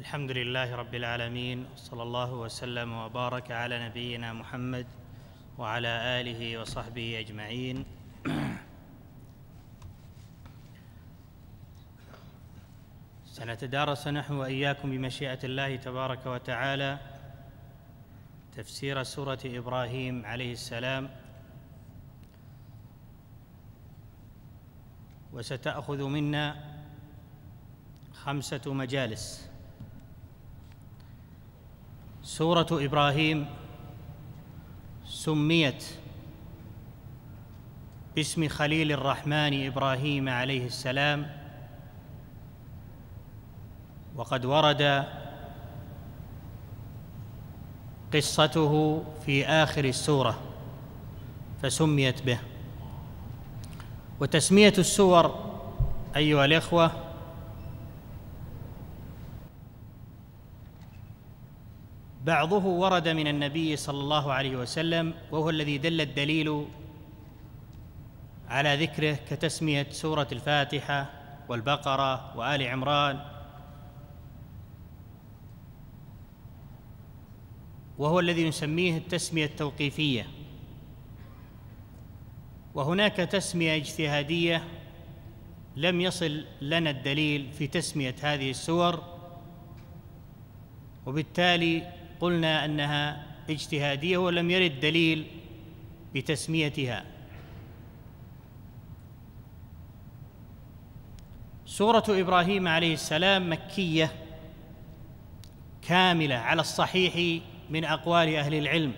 الحمد لله رب العالمين وصلى الله وسلم وبارك على نبينا محمد وعلى آله وصحبه أجمعين سنتدارس نحن وإياكم بمشيئة الله تبارك وتعالى تفسير سورة إبراهيم عليه السلام وستأخذ منا خمسة مجالس سوره ابراهيم سميت باسم خليل الرحمن ابراهيم عليه السلام وقد ورد قصته في اخر السوره فسميت به وتسميه السور ايها الاخوه بعضه ورد من النبي صلى الله عليه وسلم وهو الذي دل الدليل على ذكره كتسميه سوره الفاتحه والبقره وال عمران وهو الذي نسميه التسميه التوقيفيه وهناك تسميه اجتهاديه لم يصل لنا الدليل في تسميه هذه السور وبالتالي قلنا انها اجتهاديه ولم يرد دليل بتسميتها سوره ابراهيم عليه السلام مكيه كامله على الصحيح من اقوال اهل العلم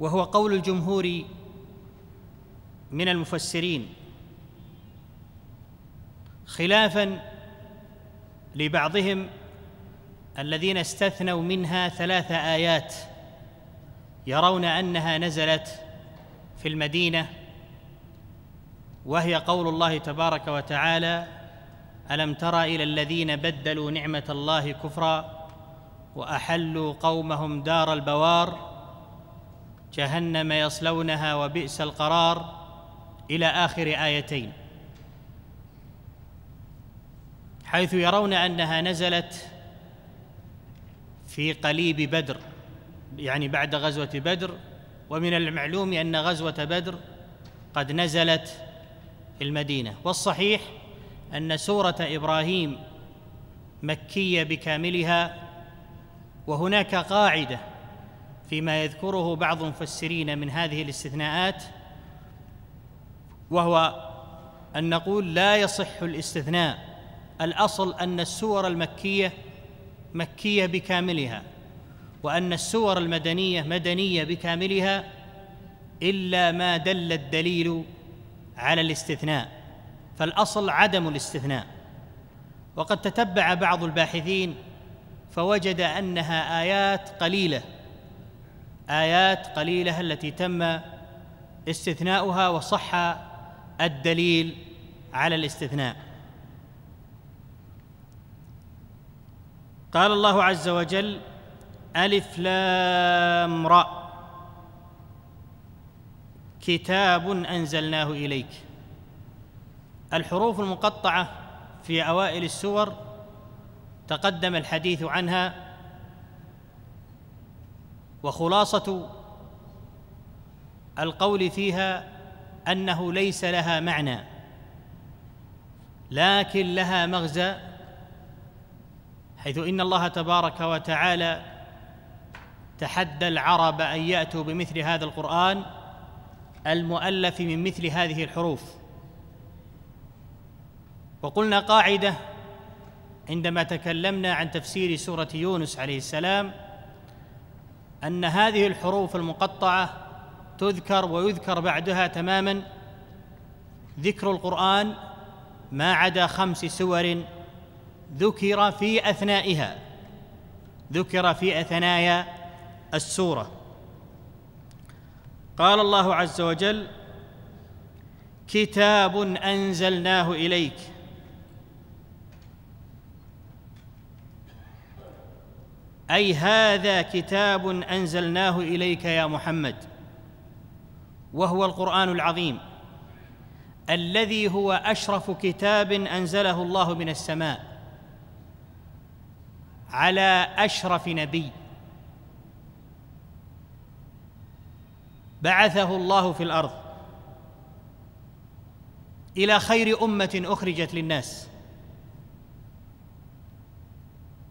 وهو قول الجمهور من المفسرين خلافا لبعضهم الذين استثنوا منها ثلاث ايات يرون انها نزلت في المدينه وهي قول الله تبارك وتعالى الم تر الى الذين بدلوا نعمه الله كفرا واحلوا قومهم دار البوار جهنم يصلونها وبئس القرار الى اخر ايتين حيث يرون انها نزلت في قليب بدر يعني بعد غزوة بدر ومن المعلوم أن غزوة بدر قد نزلت في المدينة والصحيح أن سورة إبراهيم مكية بكاملها وهناك قاعدة فيما يذكره بعض المفسرين من هذه الاستثناءات وهو أن نقول لا يصح الاستثناء الأصل أن السور المكية مكيه بكاملها وان السور المدنيه مدنيه بكاملها الا ما دل الدليل على الاستثناء فالاصل عدم الاستثناء وقد تتبع بعض الباحثين فوجد انها ايات قليله ايات قليله التي تم استثناؤها وصح الدليل على الاستثناء قال الله عز وجل ألف لام را كتاب أنزلناه إليك الحروف المقطعة في أوائل السور تقدم الحديث عنها وخلاصة القول فيها أنه ليس لها معنى لكن لها مغزى حيث ان الله تبارك وتعالى تحدى العرب ان ياتوا بمثل هذا القران المؤلف من مثل هذه الحروف وقلنا قاعده عندما تكلمنا عن تفسير سوره يونس عليه السلام ان هذه الحروف المقطعه تذكر ويذكر بعدها تماما ذكر القران ما عدا خمس سور ذكر في اثنائها ذكر في اثنايا السوره قال الله عز وجل كتاب انزلناه اليك اي هذا كتاب انزلناه اليك يا محمد وهو القران العظيم الذي هو اشرف كتاب انزله الله من السماء على اشرف نبي بعثه الله في الارض الى خير امه اخرجت للناس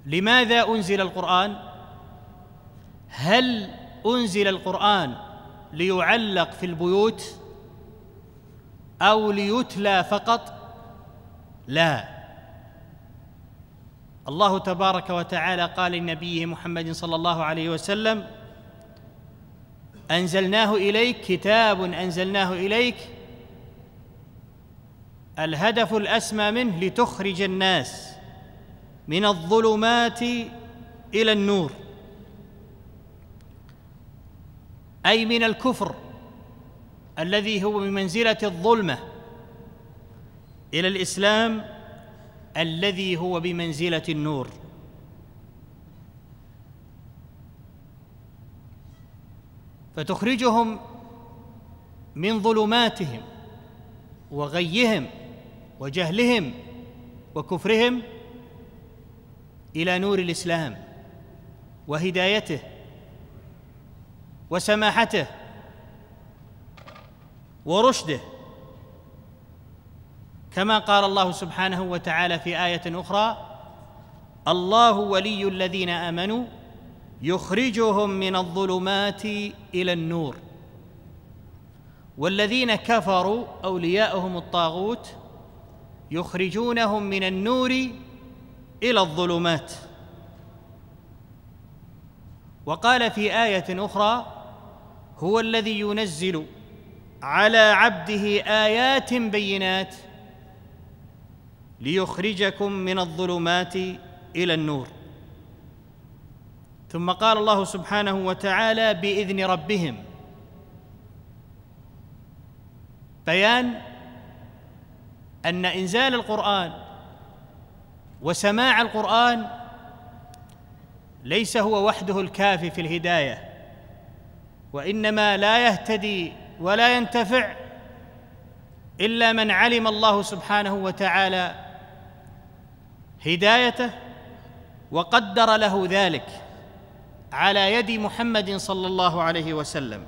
لماذا انزل القران هل انزل القران ليعلق في البيوت او ليتلى فقط لا الله تبارك وتعالى قال لنبيه محمد صلى الله عليه وسلم انزلناه اليك كتاب انزلناه اليك الهدف الاسمى منه لتخرج الناس من الظلمات الى النور اي من الكفر الذي هو بمنزله الظلمه الى الاسلام الذي هو بمنزله النور فتخرجهم من ظلماتهم وغيهم وجهلهم وكفرهم الى نور الاسلام وهدايته وسماحته ورشده كما قال الله سبحانه وتعالى في ايه اخرى الله ولي الذين امنوا يخرجهم من الظلمات الى النور والذين كفروا اولياؤهم الطاغوت يخرجونهم من النور الى الظلمات وقال في ايه اخرى هو الذي ينزل على عبده ايات بينات ليخرجكم من الظلمات الى النور ثم قال الله سبحانه وتعالى باذن ربهم بيان ان انزال القران وسماع القران ليس هو وحده الكافي في الهدايه وانما لا يهتدي ولا ينتفع الا من علم الله سبحانه وتعالى هدايته وقدر له ذلك على يد محمد صلى الله عليه وسلم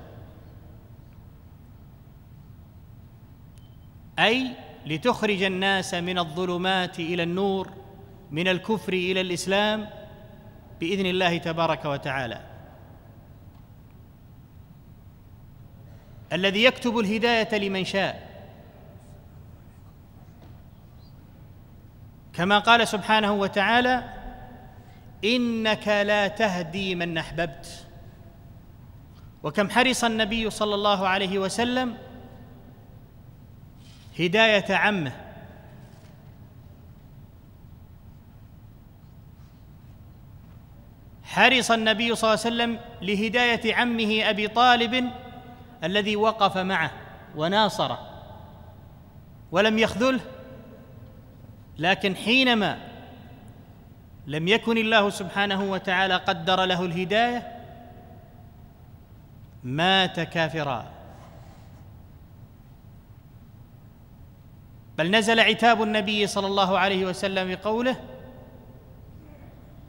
اي لتخرج الناس من الظلمات الى النور من الكفر الى الاسلام باذن الله تبارك وتعالى الذي يكتب الهدايه لمن شاء كما قال سبحانه وتعالى انك لا تهدي من احببت وكم حرص النبي صلى الله عليه وسلم هدايه عمه حرص النبي صلى الله عليه وسلم لهدايه عمه ابي طالب الذي وقف معه وناصره ولم يخذله لكن حينما لم يكن الله سبحانه وتعالى قدر له الهدايه مات كافرا بل نزل عتاب النبي صلى الله عليه وسلم بقوله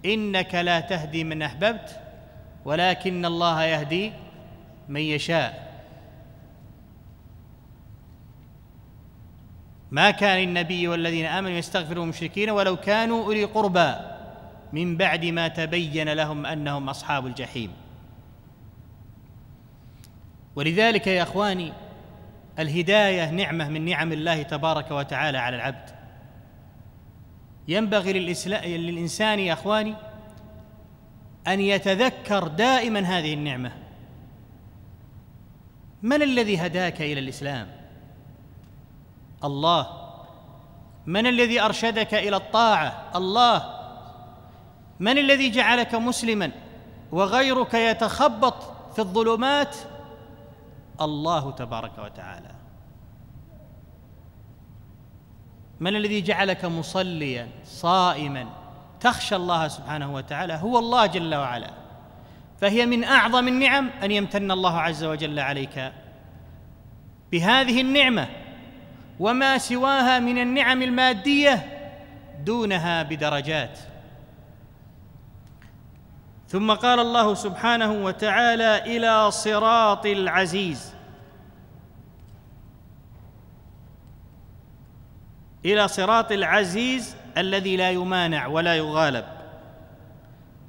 انك لا تهدي من احببت ولكن الله يهدي من يشاء ما كان النبي والذين امنوا يستغفروا المشركين ولو كانوا اولي قربى من بعد ما تبين لهم انهم اصحاب الجحيم ولذلك يا اخواني الهدايه نعمه من نعم الله تبارك وتعالى على العبد ينبغي للانسان يا اخواني ان يتذكر دائما هذه النعمه من الذي هداك الى الاسلام الله من الذي ارشدك الى الطاعه الله من الذي جعلك مسلما وغيرك يتخبط في الظلمات الله تبارك وتعالى من الذي جعلك مصليا صائما تخشى الله سبحانه وتعالى هو الله جل وعلا فهي من اعظم النعم ان يمتن الله عز وجل عليك بهذه النعمه وما سواها من النعم الماديه دونها بدرجات ثم قال الله سبحانه وتعالى الى صراط العزيز الى صراط العزيز الذي لا يمانع ولا يغالب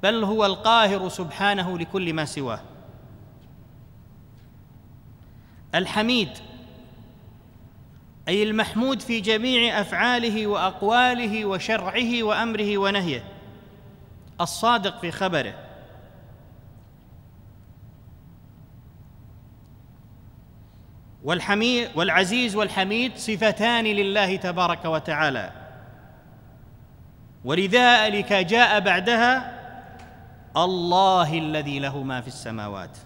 بل هو القاهر سبحانه لكل ما سواه الحميد اي المحمود في جميع افعاله واقواله وشرعه وامره ونهيه الصادق في خبره والحميد والعزيز والحميد صفتان لله تبارك وتعالى ولذلك جاء بعدها الله الذي له ما في السماوات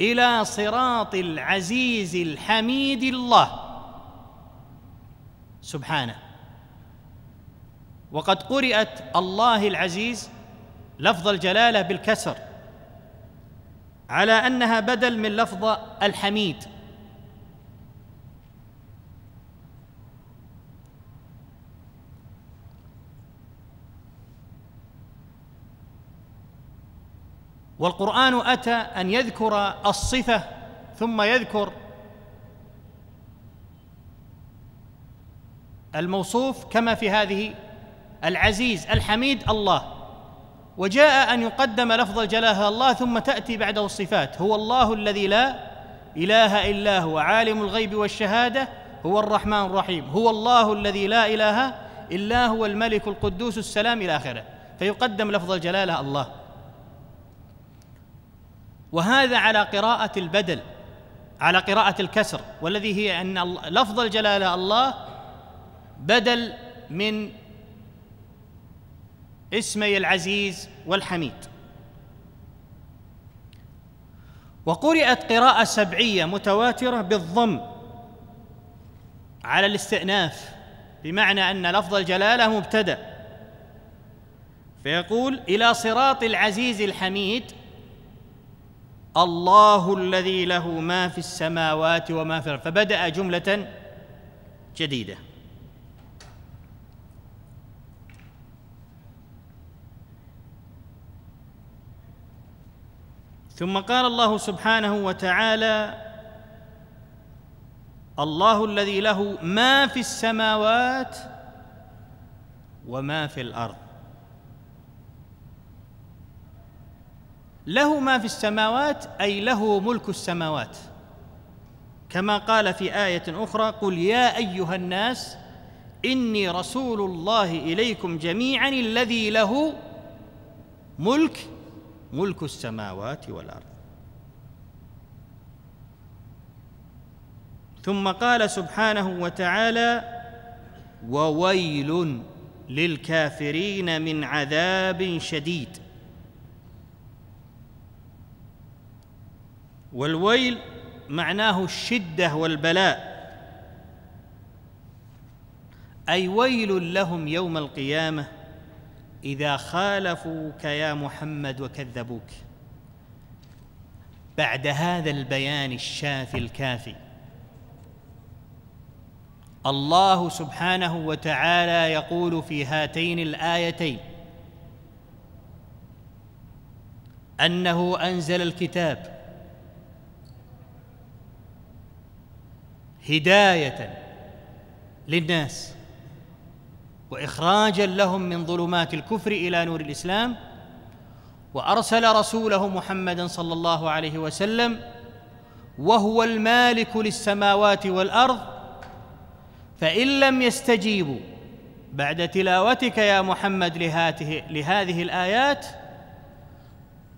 الى صراط العزيز الحميد الله سبحانه وقد قرئت الله العزيز لفظ الجلاله بالكسر على انها بدل من لفظ الحميد والقران اتى ان يذكر الصفه ثم يذكر الموصوف كما في هذه العزيز الحميد الله وجاء ان يقدم لفظ الجلاله الله ثم تاتي بعده الصفات هو الله الذي لا اله الا هو عالم الغيب والشهاده هو الرحمن الرحيم هو الله الذي لا اله الا هو الملك القدوس السلام الى اخره فيقدم لفظ الجلاله الله وهذا على قراءه البدل على قراءه الكسر والذي هي ان لفظ الجلاله الله بدل من اسمي العزيز والحميد وقرئت قراءة سبعية متواترة بالضم على الاستئناف بمعنى أن لفظ الجلالة مبتدأ فيقول إلى صراط العزيز الحميد الله الذي له ما في السماوات وما في الأرض فبدأ جملة جديدة ثم قال الله سبحانه وتعالى الله الذي له ما في السماوات وما في الارض له ما في السماوات اي له ملك السماوات كما قال في ايه اخرى قل يا ايها الناس اني رسول الله اليكم جميعا الذي له ملك ملك السماوات والارض ثم قال سبحانه وتعالى وويل للكافرين من عذاب شديد والويل معناه الشده والبلاء اي ويل لهم يوم القيامه إذا خالفوك يا محمد وكذبوك بعد هذا البيان الشافي الكافي الله سبحانه وتعالى يقول في هاتين الآيتين أنه أنزل الكتاب هداية للناس واخراجا لهم من ظلمات الكفر الى نور الاسلام وارسل رسوله محمدا صلى الله عليه وسلم وهو المالك للسماوات والارض فان لم يستجيبوا بعد تلاوتك يا محمد لهاته لهذه الايات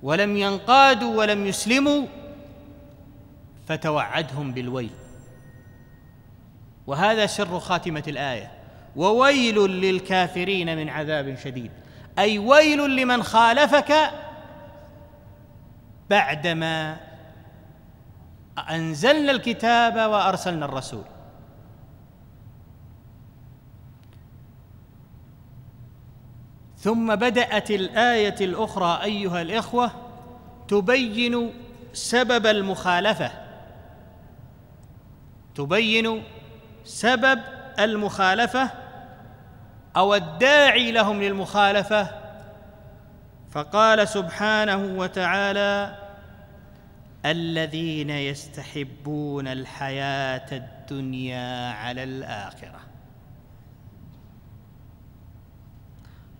ولم ينقادوا ولم يسلموا فتوعدهم بالويل وهذا سر خاتمه الايه وويل للكافرين من عذاب شديد اي ويل لمن خالفك بعدما انزلنا الكتاب وارسلنا الرسول ثم بدات الايه الاخرى ايها الاخوه تبين سبب المخالفه تبين سبب المخالفه او الداعي لهم للمخالفه فقال سبحانه وتعالى الذين يستحبون الحياه الدنيا على الاخره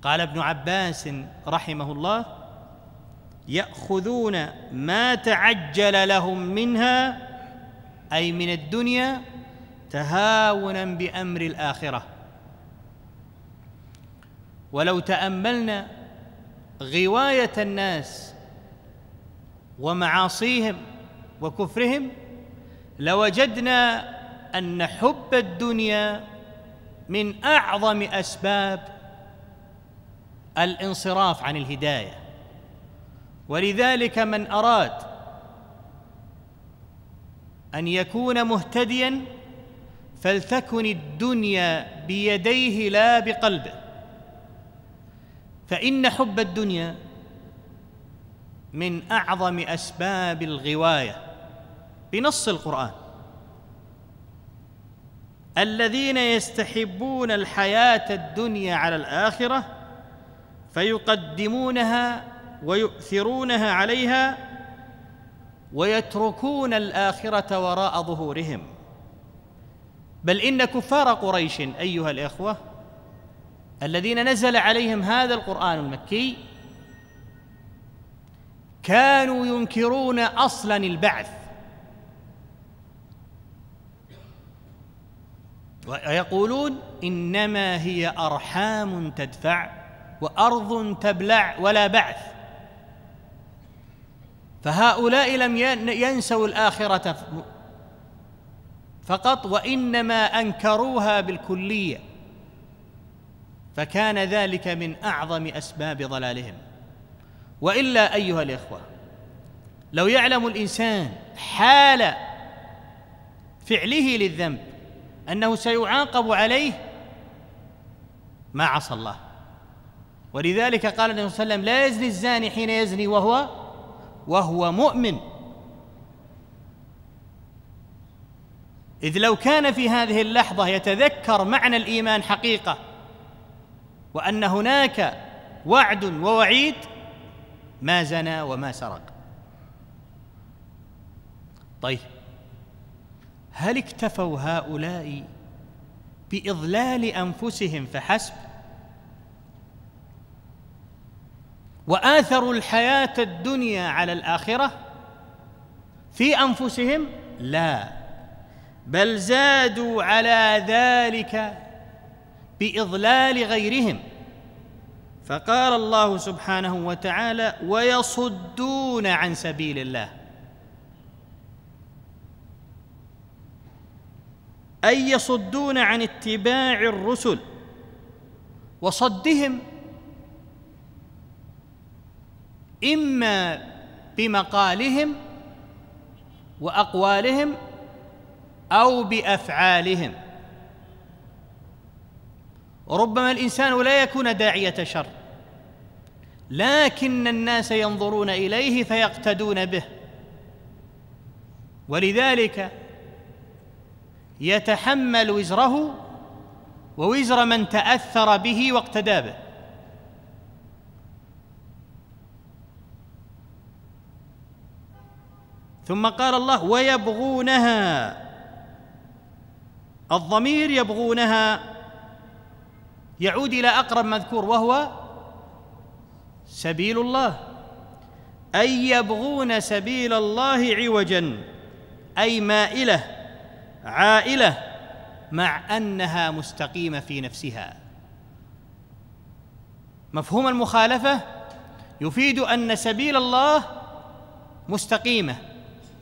قال ابن عباس رحمه الله ياخذون ما تعجل لهم منها اي من الدنيا تهاونا بامر الاخره ولو تاملنا غوايه الناس ومعاصيهم وكفرهم لوجدنا ان حب الدنيا من اعظم اسباب الانصراف عن الهدايه ولذلك من اراد ان يكون مهتديا فلتكن الدنيا بيديه لا بقلبه فإن حب الدنيا من أعظم أسباب الغواية بنص القرآن الذين يستحبون الحياة الدنيا على الآخرة فيقدمونها ويؤثرونها عليها ويتركون الآخرة وراء ظهورهم بل إن كفار قريش أيها الإخوة الذين نزل عليهم هذا القرآن المكي كانوا ينكرون أصلا البعث ويقولون إنما هي أرحام تدفع وأرض تبلع ولا بعث فهؤلاء لم ينسوا الآخرة فقط وإنما أنكروها بالكلية فكان ذلك من اعظم اسباب ضلالهم والا ايها الاخوه لو يعلم الانسان حال فعله للذنب انه سيعاقب عليه ما عصى الله ولذلك قال النبي صلى الله عليه وسلم لا يزني الزاني حين يزني وهو وهو مؤمن اذ لو كان في هذه اللحظه يتذكر معنى الايمان حقيقه وان هناك وعد ووعيد ما زنى وما سرق طيب هل اكتفوا هؤلاء باضلال انفسهم فحسب واثروا الحياه الدنيا على الاخره في انفسهم لا بل زادوا على ذلك باضلال غيرهم فقال الله سبحانه وتعالى ويصدون عن سبيل الله اي يصدون عن اتباع الرسل وصدهم اما بمقالهم واقوالهم او بافعالهم وربما الانسان لا يكون داعيه شر لكن الناس ينظرون اليه فيقتدون به ولذلك يتحمل وزره ووزر من تاثر به واقتدى به ثم قال الله ويبغونها الضمير يبغونها يعود الى اقرب مذكور وهو سبيل الله اي يبغون سبيل الله عوجا اي مائله عائله مع انها مستقيمه في نفسها مفهوم المخالفه يفيد ان سبيل الله مستقيمه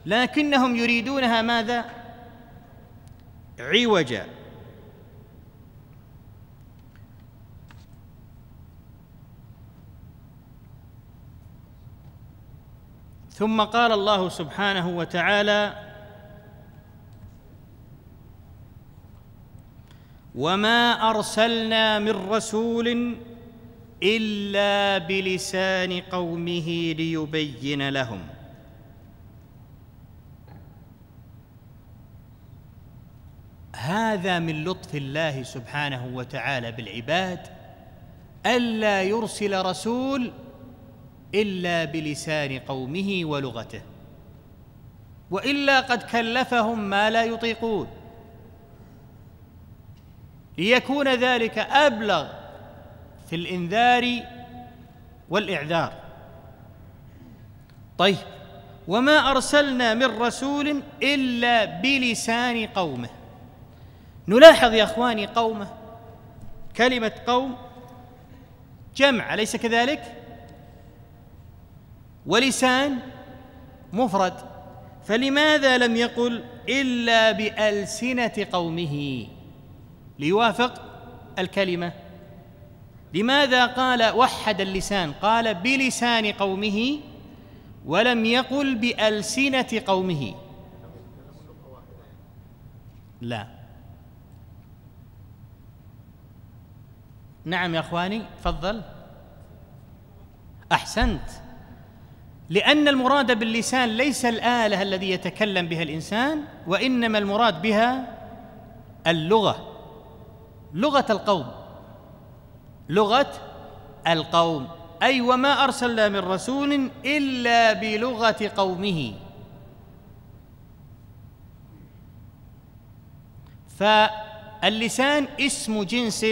لكنهم يريدونها ماذا عوجا ثم قال الله سبحانه وتعالى وما ارسلنا من رسول الا بلسان قومه ليبين لهم هذا من لطف الله سبحانه وتعالى بالعباد الا يرسل رسول الا بلسان قومه ولغته والا قد كلفهم ما لا يطيقون ليكون ذلك ابلغ في الانذار والاعذار طيب وما ارسلنا من رسول الا بلسان قومه نلاحظ يا اخواني قومه كلمه قوم جمع اليس كذلك ولسان مفرد فلماذا لم يقل الا بالسنه قومه ليوافق الكلمه لماذا قال وحد اللسان قال بلسان قومه ولم يقل بالسنه قومه لا نعم يا اخواني تفضل احسنت لأن المراد باللسان ليس الآلة الذي يتكلم بها الإنسان وإنما المراد بها اللغة لغة القوم لغة القوم أي وما أرسلنا من رسول إلا بلغة قومه فاللسان اسم جنس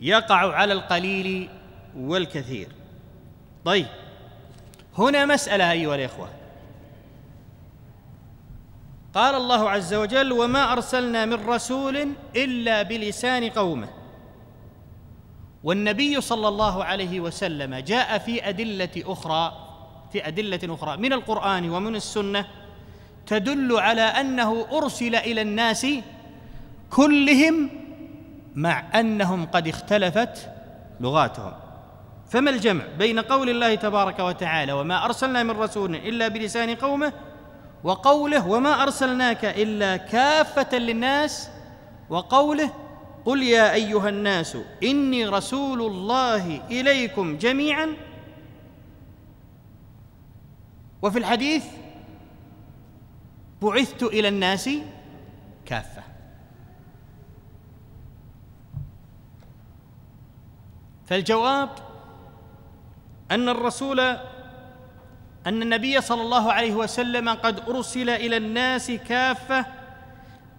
يقع على القليل والكثير طيب هنا مسألة أيها الإخوة قال الله عز وجل وما أرسلنا من رسول إلا بلسان قومه والنبي صلى الله عليه وسلم جاء في أدلة أخرى في أدلة أخرى من القرآن ومن السنة تدل على أنه أرسل إلى الناس كلهم مع أنهم قد اختلفت لغاتهم فما الجمع بين قول الله تبارك وتعالى وما ارسلنا من رسول الا بلسان قومه وقوله وما ارسلناك الا كافه للناس وقوله قل يا ايها الناس اني رسول الله اليكم جميعا وفي الحديث بعثت الى الناس كافه فالجواب ان الرسول ان النبي صلى الله عليه وسلم قد ارسل الى الناس كافه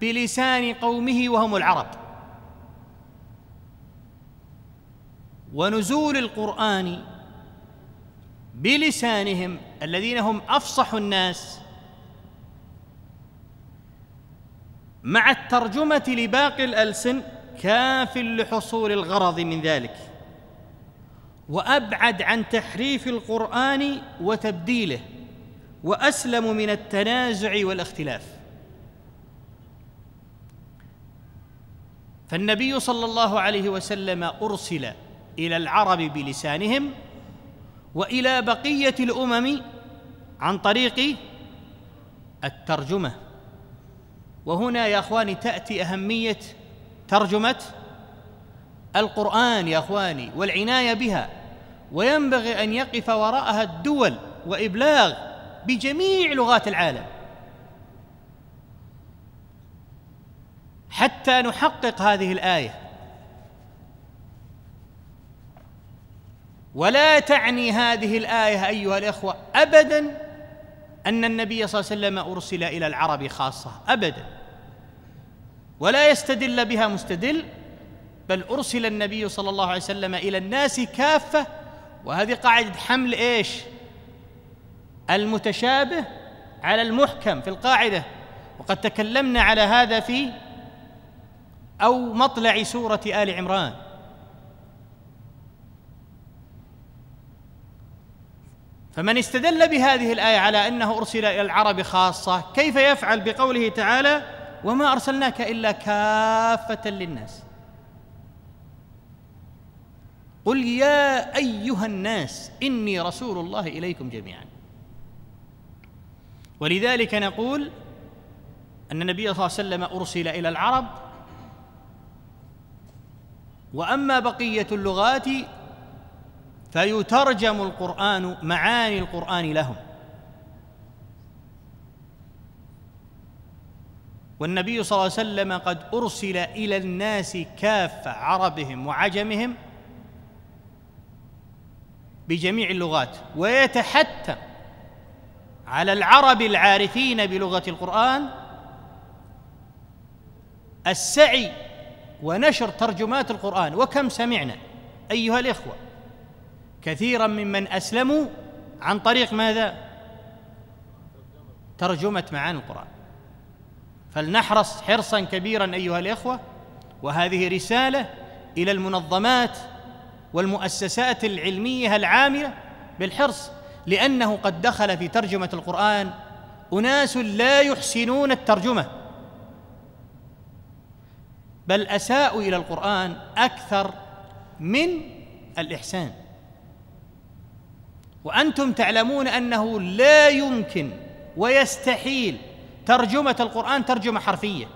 بلسان قومه وهم العرب ونزول القران بلسانهم الذين هم افصح الناس مع الترجمه لباقي الالسن كاف لحصول الغرض من ذلك وابعد عن تحريف القران وتبديله واسلم من التنازع والاختلاف فالنبي صلى الله عليه وسلم ارسل الى العرب بلسانهم والى بقيه الامم عن طريق الترجمه وهنا يا اخواني تاتي اهميه ترجمه القران يا اخواني والعنايه بها وينبغي ان يقف وراءها الدول وابلاغ بجميع لغات العالم حتى نحقق هذه الايه ولا تعني هذه الايه ايها الاخوه ابدا ان النبي صلى الله عليه وسلم ارسل الى العرب خاصه ابدا ولا يستدل بها مستدل بل ارسل النبي صلى الله عليه وسلم الى الناس كافه وهذه قاعدة حمل ايش؟ المتشابه على المحكم في القاعدة وقد تكلمنا على هذا في أو مطلع سورة آل عمران فمن استدل بهذه الآية على أنه أرسل إلى العرب خاصة كيف يفعل بقوله تعالى وما أرسلناك إلا كافة للناس قل يا ايها الناس اني رسول الله اليكم جميعا ولذلك نقول ان النبي صلى الله عليه وسلم ارسل الى العرب واما بقيه اللغات فيترجم القران معاني القران لهم والنبي صلى الله عليه وسلم قد ارسل الى الناس كافه عربهم وعجمهم بجميع اللغات ويتحتم على العرب العارفين بلغه القران السعي ونشر ترجمات القران وكم سمعنا ايها الاخوه كثيرا ممن اسلموا عن طريق ماذا ترجمه معاني القران فلنحرص حرصا كبيرا ايها الاخوه وهذه رساله الى المنظمات والمؤسسات العلميه العامله بالحرص لانه قد دخل في ترجمه القران اناس لا يحسنون الترجمه بل اساءوا الى القران اكثر من الاحسان وانتم تعلمون انه لا يمكن ويستحيل ترجمه القران ترجمه حرفيه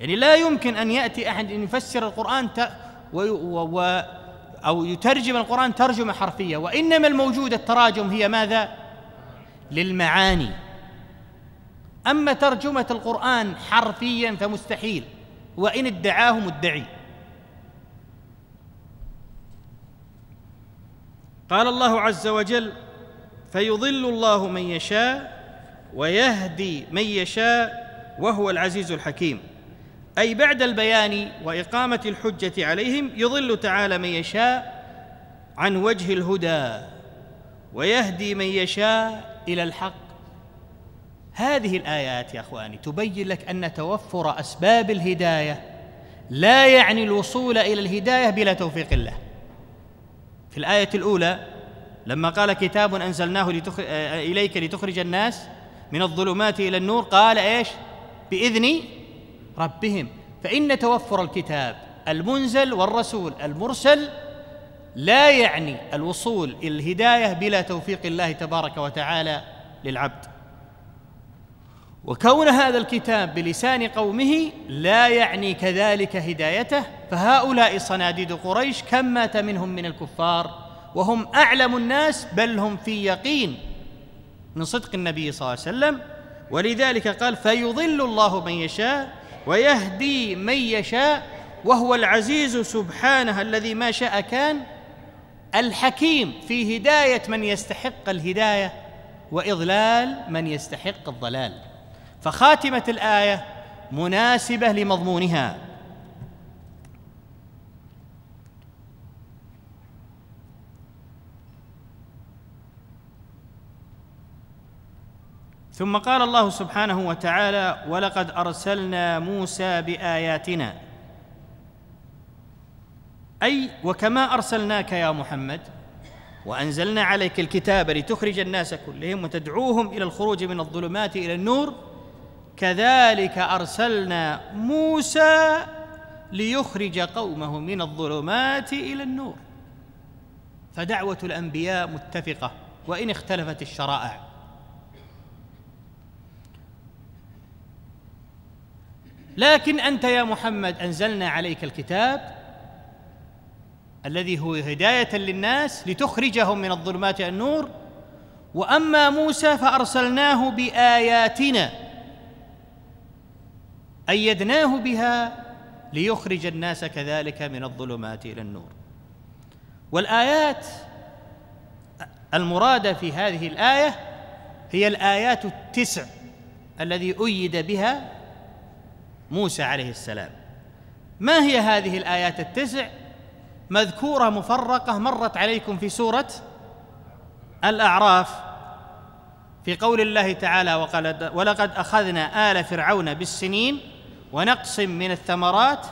يعني لا يمكن ان ياتي احد يفسر القران و أو يترجم القرآن ترجمة حرفية وإنما الموجود التراجم هي ماذا؟ للمعاني أما ترجمة القرآن حرفيا فمستحيل وإن ادعاه مدعي قال الله عز وجل فيضل الله من يشاء ويهدي من يشاء وهو العزيز الحكيم اي بعد البيان واقامه الحجه عليهم يضل تعالى من يشاء عن وجه الهدى ويهدي من يشاء الى الحق هذه الايات يا اخواني تبين لك ان توفر اسباب الهدايه لا يعني الوصول الى الهدايه بلا توفيق الله في الايه الاولى لما قال كتاب انزلناه لتخرج اليك لتخرج الناس من الظلمات الى النور قال ايش بإذني ربهم فإن توفر الكتاب المنزل والرسول المرسل لا يعني الوصول إلى الهداية بلا توفيق الله تبارك وتعالى للعبد وكون هذا الكتاب بلسان قومه لا يعني كذلك هدايته فهؤلاء صناديد قريش كم مات منهم من الكفار وهم أعلم الناس بل هم في يقين من صدق النبي صلى الله عليه وسلم ولذلك قال فيضل الله من يشاء ويهدي من يشاء وهو العزيز سبحانه الذي ما شاء كان الحكيم في هدايه من يستحق الهدايه واضلال من يستحق الضلال فخاتمه الايه مناسبه لمضمونها ثم قال الله سبحانه وتعالى ولقد ارسلنا موسى باياتنا اي وكما ارسلناك يا محمد وانزلنا عليك الكتاب لتخرج الناس كلهم وتدعوهم الى الخروج من الظلمات الى النور كذلك ارسلنا موسى ليخرج قومه من الظلمات الى النور فدعوه الانبياء متفقه وان اختلفت الشرائع لكن انت يا محمد انزلنا عليك الكتاب الذي هو هدايه للناس لتخرجهم من الظلمات الى النور واما موسى فارسلناه باياتنا ايدناه بها ليخرج الناس كذلك من الظلمات الى النور والايات المراده في هذه الايه هي الايات التسع الذي ايد بها موسى عليه السلام ما هي هذه الايات التسع مذكوره مفرقه مرت عليكم في سوره الاعراف في قول الله تعالى وقال ولقد اخذنا ال فرعون بالسنين ونقص من الثمرات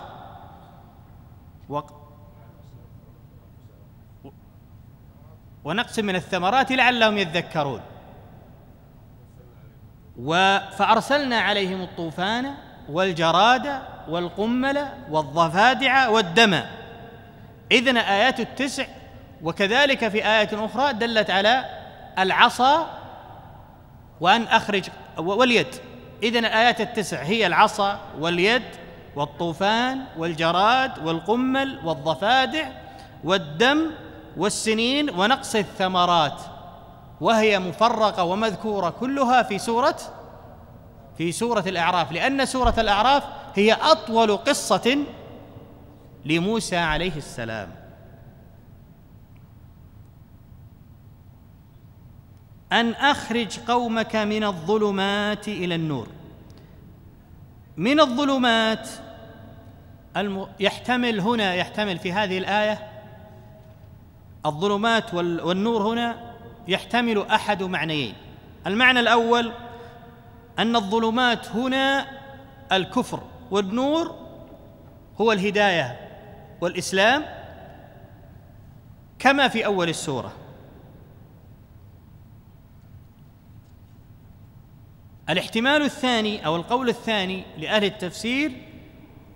ونقص من الثمرات لعلهم يذكرون فارسلنا عليهم الطوفان والجرادة والقمل والضفادع والدم إذن آيات التسع وكذلك في آية أخرى دلت على العصا وأن أخرج واليد إذن الآيات التسع هي العصا واليد والطوفان والجراد والقمل والضفادع والدم والسنين ونقص الثمرات وهي مفرقة ومذكورة كلها في سورة في سورة الأعراف لأن سورة الأعراف هي أطول قصة لموسى عليه السلام أن أخرج قومك من الظلمات إلى النور من الظلمات يحتمل هنا يحتمل في هذه الآية الظلمات والنور هنا يحتمل أحد معنيين المعنى الأول ان الظلمات هنا الكفر والنور هو الهدايه والاسلام كما في اول السوره الاحتمال الثاني او القول الثاني لاهل التفسير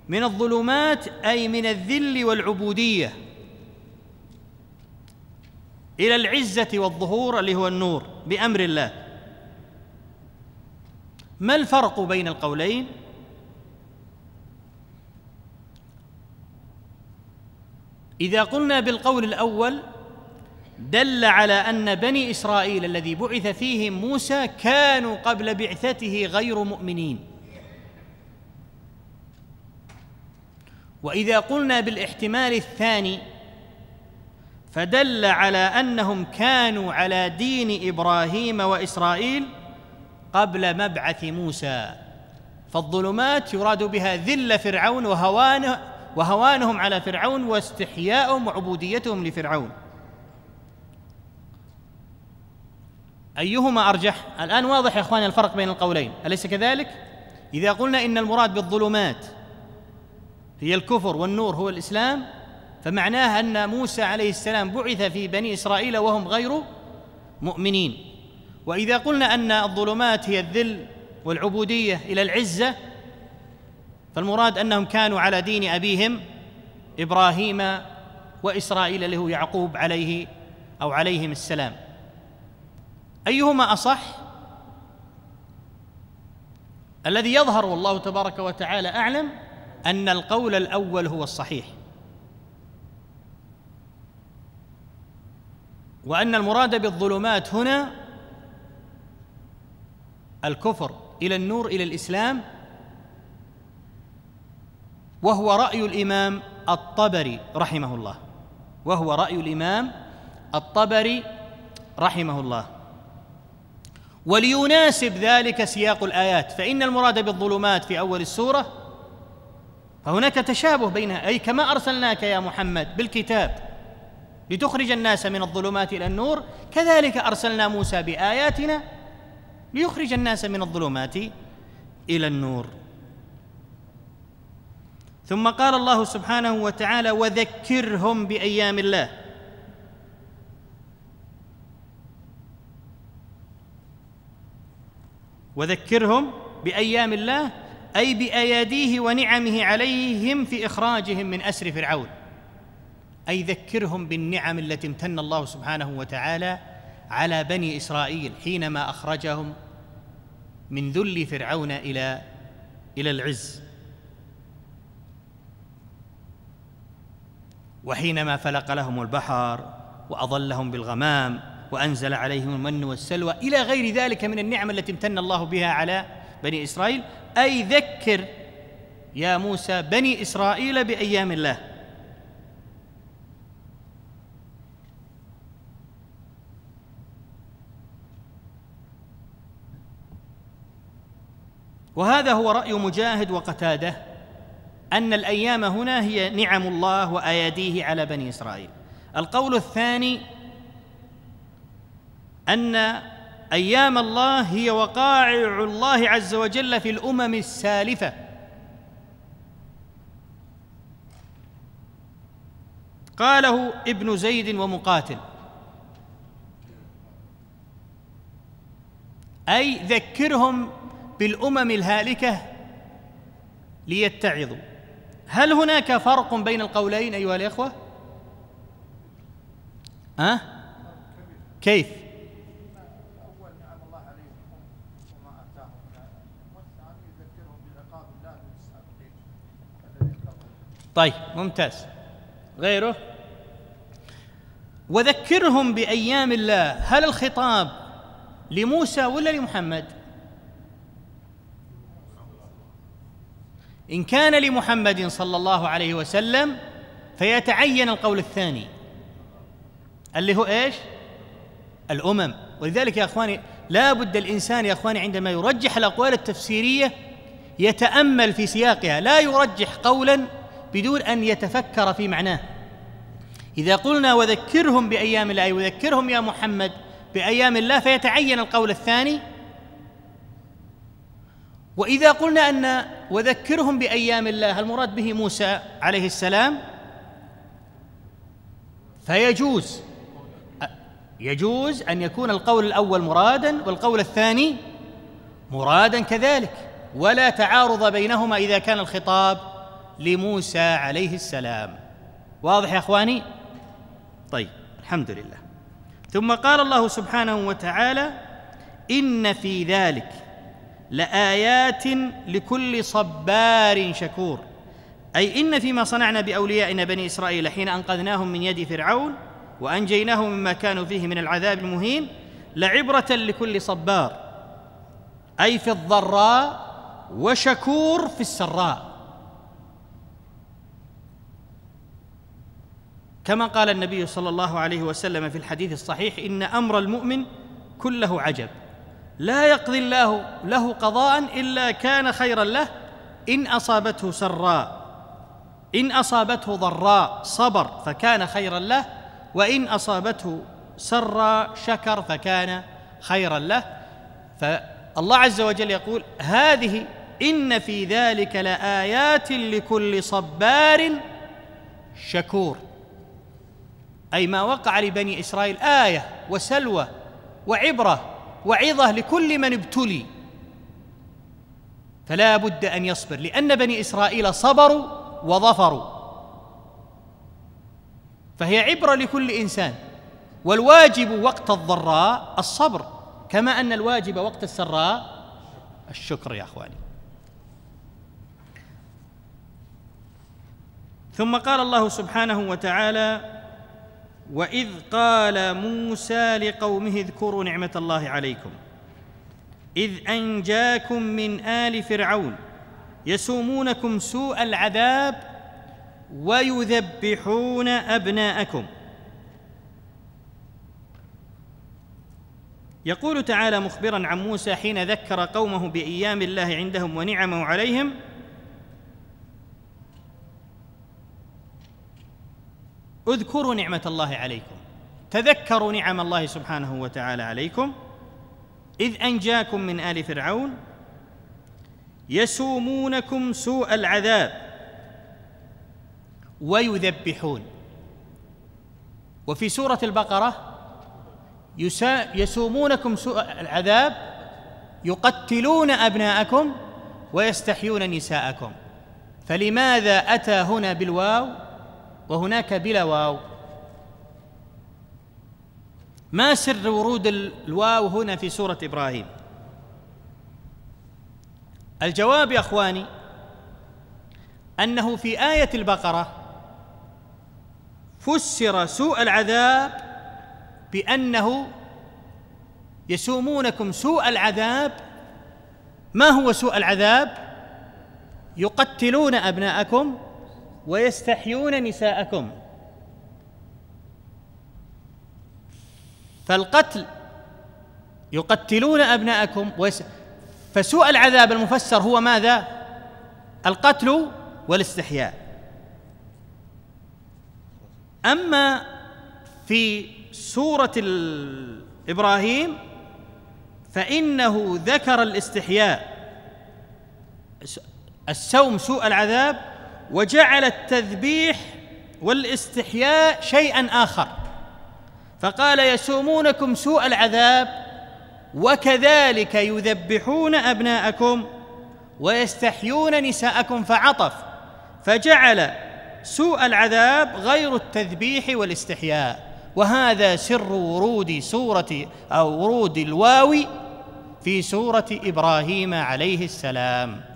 من الظلمات اي من الذل والعبوديه الى العزه والظهور اللي هو النور بامر الله ما الفرق بين القولين اذا قلنا بالقول الاول دل على ان بني اسرائيل الذي بعث فيهم موسى كانوا قبل بعثته غير مؤمنين واذا قلنا بالاحتمال الثاني فدل على انهم كانوا على دين ابراهيم واسرائيل قبل مبعث موسى فالظلمات يراد بها ذل فرعون وهوانه وهوانهم على فرعون واستحياؤهم وعبوديتهم لفرعون أيهما أرجح؟ الآن واضح يا إخواني الفرق بين القولين أليس كذلك؟ إذا قلنا إن المراد بالظلمات هي الكفر والنور هو الإسلام فمعناه أن موسى عليه السلام بعث في بني إسرائيل وهم غير مؤمنين واذا قلنا ان الظلمات هي الذل والعبوديه الى العزه فالمراد انهم كانوا على دين ابيهم ابراهيم واسرائيل اللي هو يعقوب عليه او عليهم السلام ايهما اصح الذي يظهر والله تبارك وتعالى اعلم ان القول الاول هو الصحيح وان المراد بالظلمات هنا الكفر الى النور الى الاسلام وهو راي الامام الطبري رحمه الله وهو راي الامام الطبري رحمه الله وليناسب ذلك سياق الايات فان المراد بالظلمات في اول السوره فهناك تشابه بينها اي كما ارسلناك يا محمد بالكتاب لتخرج الناس من الظلمات الى النور كذلك ارسلنا موسى باياتنا ليخرج الناس من الظلمات الى النور ثم قال الله سبحانه وتعالى وذكرهم بايام الله وذكرهم بايام الله اي باياديه ونعمه عليهم في اخراجهم من اسر فرعون اي ذكرهم بالنعم التي امتن الله سبحانه وتعالى على بني إسرائيل حينما أخرجهم من ذل فرعون إلى إلى العز وحينما فلق لهم البحر وأظلهم بالغمام وأنزل عليهم المن والسلوى إلى غير ذلك من النعم التي امتن الله بها على بني إسرائيل أي ذكر يا موسى بني إسرائيل بأيام الله وهذا هو راي مجاهد وقتاده ان الايام هنا هي نعم الله واياديه على بني اسرائيل القول الثاني ان ايام الله هي وقائع الله عز وجل في الامم السالفه قاله ابن زيد ومقاتل اي ذكرهم بالامم الهالكه ليتعظوا هل هناك فرق بين القولين ايها الاخوه ها أه؟ كيف طيب ممتاز غيره وذكرهم بايام الله هل الخطاب لموسى ولا لمحمد ان كان لمحمد صلى الله عليه وسلم فيتعين القول الثاني اللي هو ايش الامم ولذلك يا اخواني لا بد الانسان يا اخواني عندما يرجح الاقوال التفسيريه يتامل في سياقها لا يرجح قولا بدون ان يتفكر في معناه اذا قلنا وذكرهم بايام الله وذكرهم يا محمد بايام الله فيتعين القول الثاني واذا قلنا ان وذكرهم بايام الله المراد به موسى عليه السلام فيجوز يجوز ان يكون القول الاول مرادا والقول الثاني مرادا كذلك ولا تعارض بينهما اذا كان الخطاب لموسى عليه السلام واضح يا اخواني طيب الحمد لله ثم قال الله سبحانه وتعالى ان في ذلك لآيات لكل صبار شكور أي إن فيما صنعنا بأوليائنا بني إسرائيل حين أنقذناهم من يد فرعون وأنجيناهم مما كانوا فيه من العذاب المهين لعبرة لكل صبار أي في الضراء وشكور في السراء كما قال النبي صلى الله عليه وسلم في الحديث الصحيح إن أمر المؤمن كله عجب لا يقضي الله له قضاء الا كان خيرا له ان اصابته سراء ان اصابته ضراء صبر فكان خيرا له وان اصابته سراء شكر فكان خيرا له فالله عز وجل يقول هذه ان في ذلك لايات لكل صبار شكور اي ما وقع لبني اسرائيل ايه وسلوى وعبره وعظه لكل من ابتلي فلا بد ان يصبر لان بني اسرائيل صبروا وظفروا فهي عبره لكل انسان والواجب وقت الضراء الصبر كما ان الواجب وقت السراء الشكر يا اخواني ثم قال الله سبحانه وتعالى واذ قال موسى لقومه اذكروا نعمه الله عليكم اذ انجاكم من ال فرعون يسومونكم سوء العذاب ويذبحون ابناءكم يقول تعالى مخبرا عن موسى حين ذكر قومه بايام الله عندهم ونعمه عليهم اذكروا نعمه الله عليكم تذكروا نعم الله سبحانه وتعالى عليكم اذ انجاكم من ال فرعون يسومونكم سوء العذاب ويذبحون وفي سوره البقره يسومونكم سوء العذاب يقتلون ابناءكم ويستحيون نساءكم فلماذا اتى هنا بالواو وهناك بلا واو ما سر ورود الواو هنا في سورة إبراهيم الجواب يا إخواني أنه في آية البقرة فسر سوء العذاب بأنه يسومونكم سوء العذاب ما هو سوء العذاب يقتلون أبناءكم ويستحيون نساءكم فالقتل يقتلون أبناءكم فسوء العذاب المفسر هو ماذا القتل والاستحياء أما في سورة إبراهيم فإنه ذكر الاستحياء السوم سوء العذاب وجعل التذبيح والاستحياء شيئا اخر فقال يسومونكم سوء العذاب وكذلك يذبحون ابناءكم ويستحيون نساءكم فعطف فجعل سوء العذاب غير التذبيح والاستحياء وهذا سر ورود سوره او ورود الواو في سوره ابراهيم عليه السلام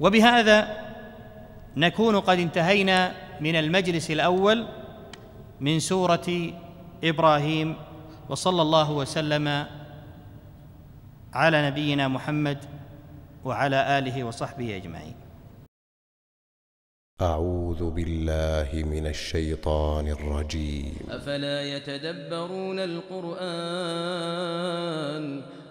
وبهذا نكون قد انتهينا من المجلس الاول من سوره ابراهيم وصلى الله وسلم على نبينا محمد وعلى اله وصحبه اجمعين اعوذ بالله من الشيطان الرجيم افلا يتدبرون القران